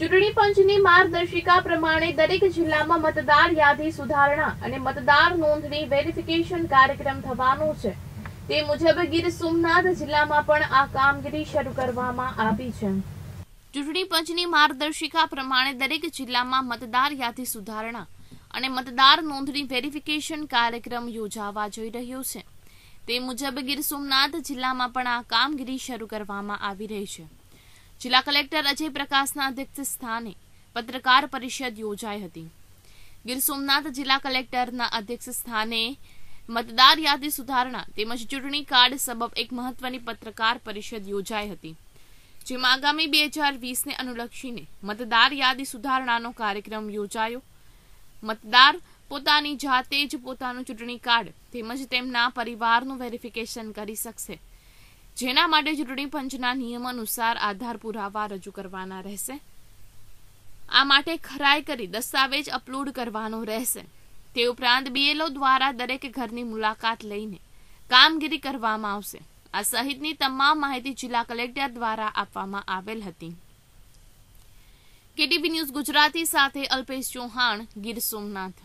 ચૂંટણી પંચની માર્ગદર્શિકા પ્રમાણે દરેક જિલ્લામાં મતદાર યાદી સુધારણા અને મતદાર નોંધણી વેરિફિકેશન કાર્યક્રમ થવાનો છે તે મુજબ ગીર સોમનાથ જિલ્લામાં પણ આ કામગીરી શરૂ કરવામાં આવી છે ચૂંટણી પંચની માર્ગદર્શિકા પ્રમાણે દરેક જિલ્લામાં મતદાર યાદી સુધારણા અને મતદાર નોંધણી વેરિફિકેશન કાર્યક્રમ યોજાવા જઈ રહ્યો છે તે મુજબ ગીર સોમનાથ જિલ્લામાં પણ આ કામગીરી શરૂ કરવામાં આવી રહી છે જિલ્લા કલેક્ટર અજય પ્રકાશના અધ્યક્ષ સ્થાને પત્રકાર પરિષદ યોજાઈ હતી ગીર સોમનાથ જિલ્લા કલેક્ટરના અધ્યક્ષ સ્થાને મતદાર યાદી સુધારણા તેમજ ચૂંટણી કાર્ડ સબબ એક મહત્વની પત્રકાર પરિષદ યોજાઈ હતી જેમાં આગામી બે હજાર વીસને અનુલક્ષીને મતદાર યાદી સુધારણાનો કાર્યક્રમ યોજાયો મતદાર પોતાની જાતે જ પોતાનું ચૂંટણી કાર્ડ તેમજ તેમના પરિવારનું વેરિફિકેશન કરી શકશે જેના માટે ચૂંટણી પંચના નિયમ અનુસાર આધાર પુરાવા રજૂ કરવાના રહેશે આ માટે ખરાઈ કરી દસ્તાવેજ અપલોડ કરવાનો રહેશે તે ઉપરાંત બીએલઓ દ્વારા દરેક ઘરની મુલાકાત લઈને કામગીરી કરવામાં આવશે આ સહિતની તમામ માહિતી જિલ્લા કલેક્ટર દ્વારા આપવામાં આવેલ હતી કેટીવી ન્યૂઝ ગુજરાતી સાથે અલ્પેશ ચૌહાણ ગીર સોમનાથ